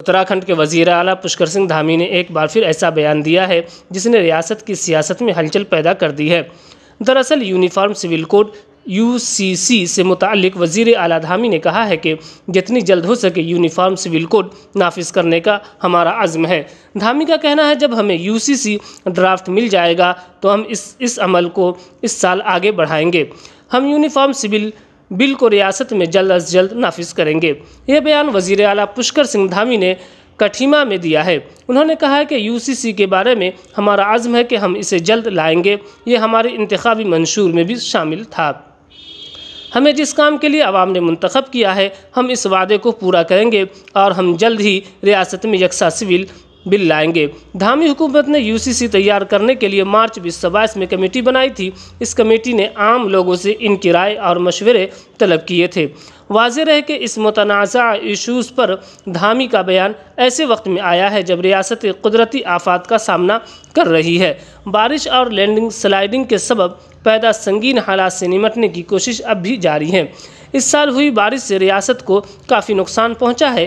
उत्तराखंड के वजीर अला पुष्कर सिंह धामी ने एक बार फिर ऐसा बयान दिया है जिसने रियासत की सियासत में हलचल पैदा कर दी है दरअसल यूनिफॉर्म सिविल कोड यूसीसी से मुतक वजीर अला धामी ने कहा है कि जितनी जल्द हो सके यूनिफॉर्म सिविल कोड नाफिज करने का हमारा आज़म है धामी का कहना है जब हमें यूसीसी ड्राफ्ट मिल जाएगा तो हम इस इस अमल को इस साल आगे बढ़ाएंगे हम यूनिफॉर्म सिविल बिल को रियासत में जल्द अज जल्द नाफिज करेंगे यह बयान वजीर अला पुष्कर सिंह धामी ने कठीमा में दिया है उन्होंने कहा है कि यूसीसी के बारे में हमारा आज़म है कि हम इसे जल्द लाएंगे ये हमारे इंतबी मंशूर में भी शामिल था हमें जिस काम के लिए आवाम ने मंतखब किया है हम इस वादे को पूरा करेंगे और हम जल्द ही रियासत में यकसा सिविल बिल लाएंगे धामी हुकूमत ने यूसीसी तैयार करने के लिए मार्च बीस में कमेटी बनाई थी इस कमेटी ने आम लोगों से इनकी राय और मशवरे तलब किए थे वाज रहे कि इस मुतनाज़ इशूज़ पर धामी का बयान ऐसे वक्त में आया है जब रियासत कुदरती आफात का सामना कर रही है बारिश और लैंडिंग स्लाइडिंग के सबब पैदा संगीन हालात से निमटने की कोशिश अब भी जारी है इस साल हुई बारिश से रियासत को काफ़ी नुकसान पहुंचा है